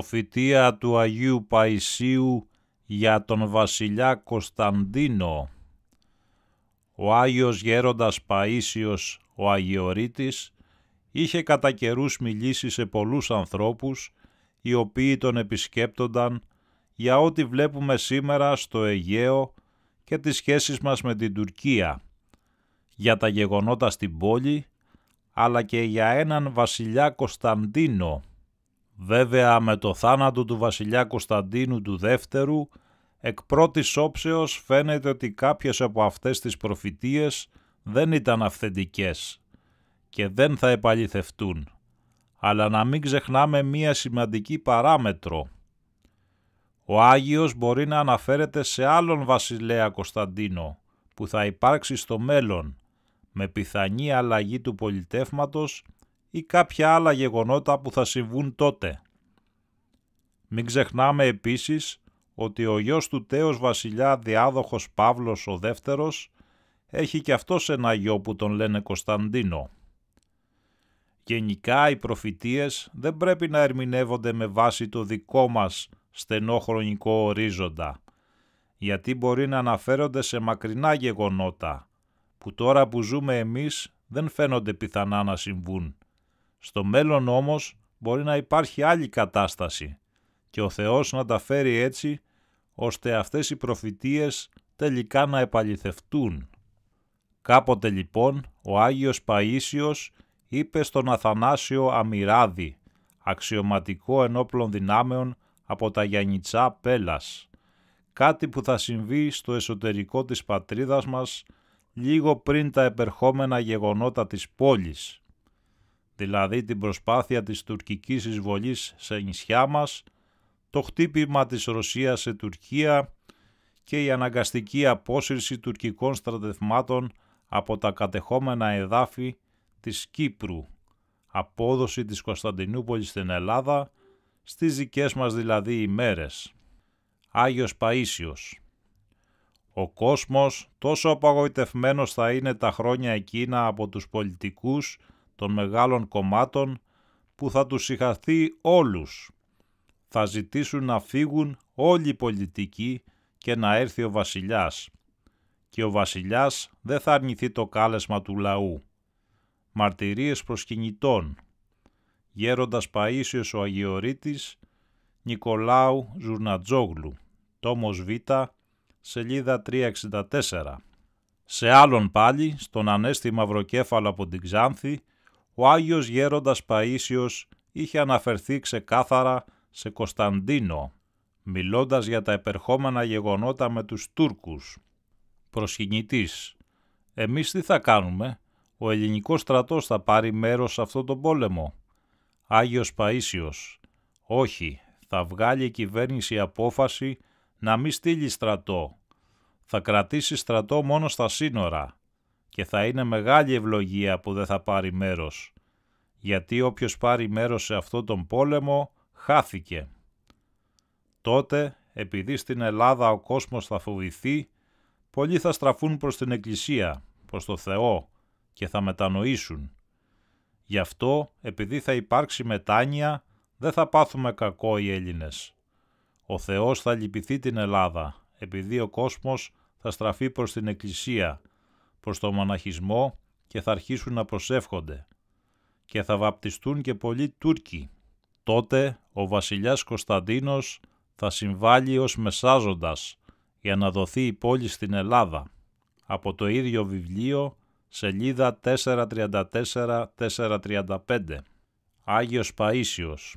προφητεία του Αγίου Παϊσίου για τον βασιλιά Κωνσταντίνο. Ο Άγιος Γέροντας Παΐσιος, ο Αγιορείτης, είχε κατά καιρούς μιλήσει σε πολλούς ανθρώπους, οι οποίοι τον επισκέπτονταν για ό,τι βλέπουμε σήμερα στο Αιγαίο και τις σχέσεις μας με την Τουρκία, για τα γεγονότα στην πόλη, αλλά και για έναν βασιλιά Κωνσταντίνο, Βέβαια με το θάνατο του βασιλιά Κωνσταντίνου του δεύτερου, εκ πρώτης όψεως φαίνεται ότι κάποιες από αυτές τις προφητείες δεν ήταν αυθεντικές και δεν θα επαληθευτούν. Αλλά να μην ξεχνάμε μία σημαντική παράμετρο. Ο Άγιος μπορεί να αναφέρεται σε άλλον βασιλέα Κωνσταντίνο που θα υπάρξει στο μέλλον με πιθανή αλλαγή του πολιτεύματος ή κάποια άλλα γεγονότα που θα συμβούν τότε. Μην ξεχνάμε επίσης ότι ο γιος του τέος βασιλιά διάδοχος Παύλος ο δεύτερος έχει και αυτός ένα γιο που τον λένε Κωνσταντίνο. Γενικά οι προφητείες δεν πρέπει να ερμηνεύονται με βάση το δικό μας στενό χρονικό ορίζοντα, γιατί μπορεί να αναφέρονται σε μακρινά γεγονότα, που τώρα που ζούμε εμείς δεν φαίνονται πιθανά να συμβούν. Στο μέλλον όμως μπορεί να υπάρχει άλλη κατάσταση και ο Θεός να τα φέρει έτσι ώστε αυτές οι προφητείες τελικά να επαληθευτούν. Κάποτε λοιπόν ο Άγιος Παΐσιος είπε στον Αθανάσιο Αμυράδη, αξιωματικό ενόπλων δυνάμεων από τα Γιανιτσά Πέλας, κάτι που θα συμβεί στο εσωτερικό της πατρίδας μας λίγο πριν τα επερχόμενα γεγονότα της πόλης δηλαδή την προσπάθεια της τουρκικής εισβολής σε νησιά μας, το χτύπημα της Ρωσίας σε Τουρκία και η αναγκαστική απόσυρση τουρκικών στρατευμάτων από τα κατεχόμενα εδάφη της Κύπρου, απόδοση της Κωνσταντινούπολης στην Ελλάδα, στις δικές μας δηλαδή ημέρες. Άγιος Παΐσιος Ο κόσμος τόσο απαγοητευμένος θα είναι τα χρόνια εκείνα από τους πολιτικούς των μεγάλων κομμάτων που θα τους συγχαθεί όλους. Θα ζητήσουν να φύγουν όλοι οι πολιτικοί και να έρθει ο βασιλιάς. Και ο βασιλιάς δεν θα αρνηθεί το κάλεσμα του λαού. Μαρτυρίες προσκυνητών. Γέροντας Παΐσιος ο Αγιορείτης, Νικολάου Ζουρνατζόγλου, τόμος Β, σελίδα 364. Σε άλλον πάλι, στον Ανέστη Μαυροκέφαλο από την Ξάνθη, ο Άγιος Γέροντας Παΐσιος είχε αναφερθεί ξεκάθαρα σε Κωνσταντίνο, μιλώντας για τα επερχόμενα γεγονότα με τους Τούρκους. Προσκυνητής. Εμείς τι θα κάνουμε, ο ελληνικός στρατός θα πάρει μέρος σε αυτόν τον πόλεμο. Άγιος Παΐσιος. Όχι, θα βγάλει η κυβέρνηση απόφαση να μην στείλει στρατό. Θα κρατήσει στρατό μόνο στα σύνορα και θα είναι μεγάλη ευλογία που δεν θα πάρει μέρος, γιατί όποιος πάρει μέρος σε αυτό τον πόλεμο χάθηκε. Τότε, επειδή στην Ελλάδα ο κόσμος θα φοβηθεί, πολλοί θα στραφούν προς την Εκκλησία, προς το Θεό και θα μετανοήσουν. Γι' αυτό, επειδή θα υπάρξει μετάνοια, δεν θα πάθουμε κακό οι Έλληνες. Ο Θεός θα λυπηθεί την Ελλάδα, επειδή ο κόσμος θα στραφεί προς την Εκκλησία προς το μοναχισμό και θα αρχίσουν να προσεύχονται και θα βαπτιστούν και πολλοί Τούρκοι. Τότε ο βασιλιάς Κωνσταντίνος θα συμβάλει ως μεσάζοντας για να δοθεί η πόλη στην Ελλάδα. Από το ίδιο βιβλίο, σελίδα 434-435. Άγιος Παΐσιος.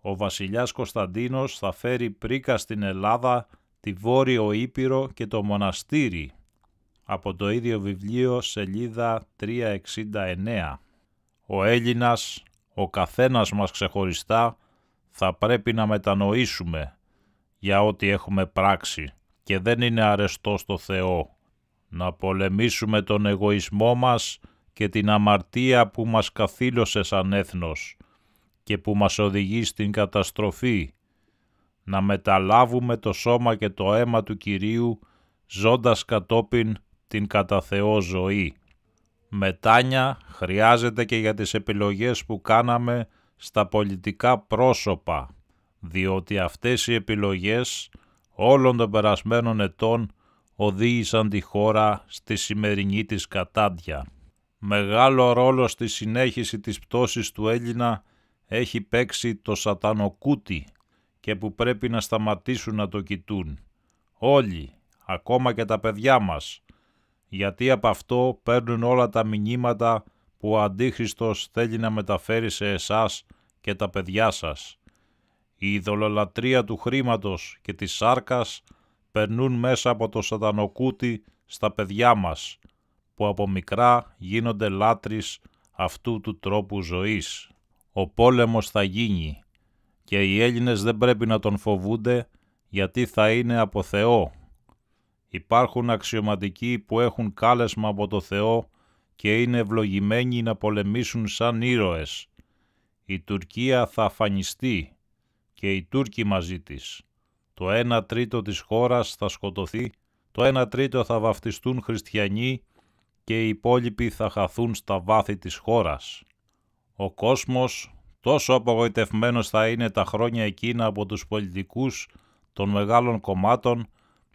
Ο βασιλιάς Κωνσταντίνος θα φέρει πρίκα στην Ελλάδα τη Βόρειο Ήπειρο και το μοναστήρι από το ίδιο βιβλίο σελίδα 369. Ο Έλληνας, ο καθένας μας ξεχωριστά, θα πρέπει να μετανοήσουμε για ό,τι έχουμε πράξει και δεν είναι αρεστό στο Θεό. Να πολεμήσουμε τον εγωισμό μας και την αμαρτία που μας καθήλωσε σαν έθνος και που μας οδηγεί στην καταστροφή. Να μεταλάβουμε το σώμα και το αίμα του Κυρίου ζώντας κατόπιν την κατά Θεό ζωή. Μετάνια χρειάζεται και για τις επιλογές που κάναμε στα πολιτικά πρόσωπα, διότι αυτές οι επιλογές όλων των περασμένων ετών οδήγησαν τη χώρα στη σημερινή της κατάντια. Μεγάλο ρόλο στη συνέχιση της πτώσης του Έλληνα έχει παίξει το σατανοκούτι και που πρέπει να σταματήσουν να το κοιτούν. Όλοι, ακόμα και τα παιδιά μας, γιατί από αυτό παίρνουν όλα τα μηνύματα που ο Αντίχριστος θέλει να μεταφέρει σε εσάς και τα παιδιά σας. Η ειδωλολατρία του χρήματος και της σάρκας περνούν μέσα από το σατανοκούτι στα παιδιά μας, που από μικρά γίνονται λάτρεις αυτού του τρόπου ζωής. Ο πόλεμος θα γίνει και οι Έλληνες δεν πρέπει να τον φοβούνται γιατί θα είναι από Θεό Υπάρχουν αξιωματικοί που έχουν κάλεσμα από το Θεό και είναι ευλογημένοι να πολεμήσουν σαν ήρωες. Η Τουρκία θα αφανιστεί και οι Τούρκοι μαζί της. Το 1 τρίτο της χώρας θα σκοτωθεί, το 1 τρίτο θα βαφτιστούν χριστιανοί και οι υπόλοιποι θα χαθούν στα βάθη της χώρας. Ο κόσμος τόσο απογοητευμένος θα είναι τα χρόνια εκείνα από τους πολιτικούς των μεγάλων κομμάτων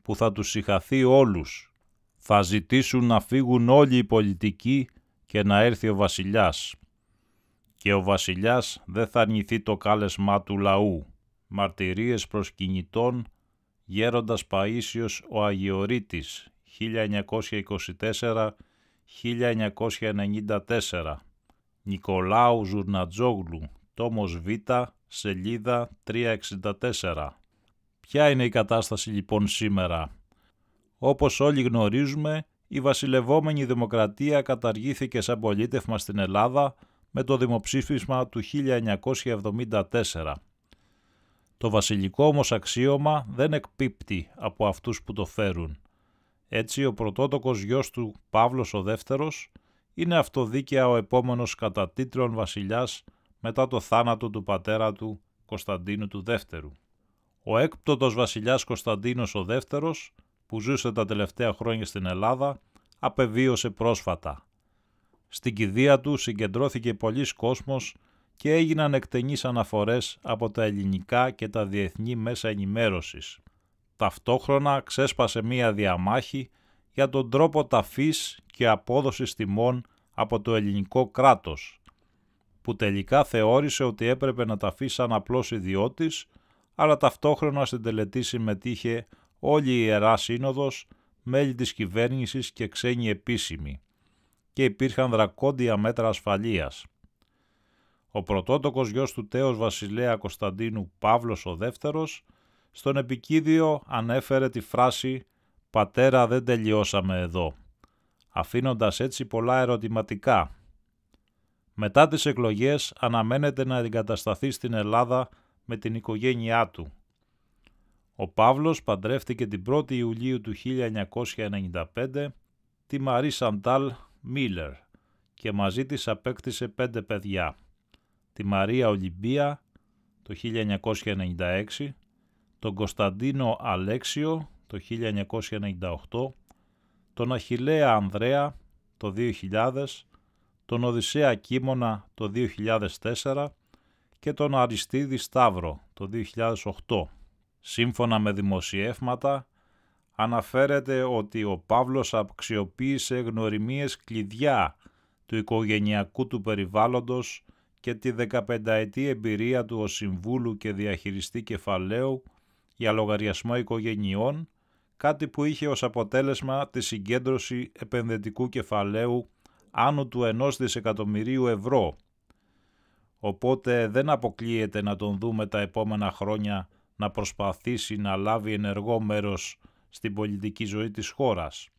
που θα τους συχαθεί όλους. Θα ζητήσουν να φύγουν όλοι οι πολιτικοί και να έρθει ο βασιλιάς. Και ο βασιλιάς δεν θα αρνηθεί το κάλεσμά του λαού. Μαρτυρίες προσκυνητών Γέροντας Παΐσιος ο Αγιορείτης 1924-1994 Νικολάου Ζουρνατζόγλου, τόμος Β, σελίδα 364 Ποια είναι η κατάσταση λοιπόν σήμερα. Όπως όλοι γνωρίζουμε, η βασιλευόμενη δημοκρατία καταργήθηκε σαν πολίτευμα στην Ελλάδα με το δημοψήφισμα του 1974. Το βασιλικό όμως αξίωμα δεν εκπίπτει από αυτούς που το φέρουν. Έτσι ο πρωτότοκος γιος του Παύλος ο δεύτερος είναι αυτοδίκαια ο επόμενος κατά τίτλων βασιλιάς μετά το θάνατο του πατέρα του Κωνσταντίνου του δεύτερου. Ο έκπτωτος βασιλιάς Κωνσταντίνος ο Δεύτερος, που ζούσε τα τελευταία χρόνια στην Ελλάδα, απεβίωσε πρόσφατα. Στην κηδεία του συγκεντρώθηκε πολλής κόσμος και έγιναν εκτενείς αναφορές από τα ελληνικά και τα διεθνή μέσα ενημέρωσης. Ταυτόχρονα ξέσπασε μία διαμάχη για τον τρόπο ταφής και απόδοσης τιμών από το ελληνικό κράτος, που τελικά θεώρησε ότι έπρεπε να ταφεί σαν απλός ιδιώτης αλλά ταυτόχρονα στην τελετή συμμετείχε όλη η Ιερά Σύνοδος, μέλη της κυβέρνησης και ξένοι επίσημοι και υπήρχαν δρακόντια μέτρα ασφαλείας. Ο πρωτότοκος γιος του τέος βασιλέα Κωνσταντίνου Παύλος ο δεύτερος στον επικίδιο ανέφερε τη φράση «Πατέρα δεν τελειώσαμε εδώ», αφήνοντας έτσι πολλά ερωτηματικά. Μετά τις εκλογές αναμένεται να εγκατασταθεί στην Ελλάδα με την οικογένειά του. Ο Παύλος παντρεύτηκε την 1η Ιουλίου του 1995 τη Μαρή Σαντάλ Μίλλερ και μαζί της απέκτησε πέντε παιδιά. Τη Μαρία Ολυμπία το 1996, τον Κωνσταντίνο Αλέξιο το 1998, τον Αχιλέα Ανδρέα το 2000, τον Οδυσσέα Κίμωνα το 2004 και τον Αριστίδη Σταύρο το 2008. Σύμφωνα με δημοσιεύματα, αναφέρεται ότι ο Παύλος αξιοποίησε γνωριμίες κλειδιά του οικογενειακού του περιβάλλοντος και τη 15ετή εμπειρία του ως συμβούλου και διαχειριστή κεφαλαίου για λογαριασμό οικογενειών, κάτι που είχε ως αποτέλεσμα τη συγκέντρωση επενδυτικού κεφαλαίου άνω του 1 δισεκατομμυρίου ευρώ οπότε δεν αποκλείεται να τον δούμε τα επόμενα χρόνια να προσπαθήσει να λάβει ενεργό μέρος στην πολιτική ζωή της χώρας.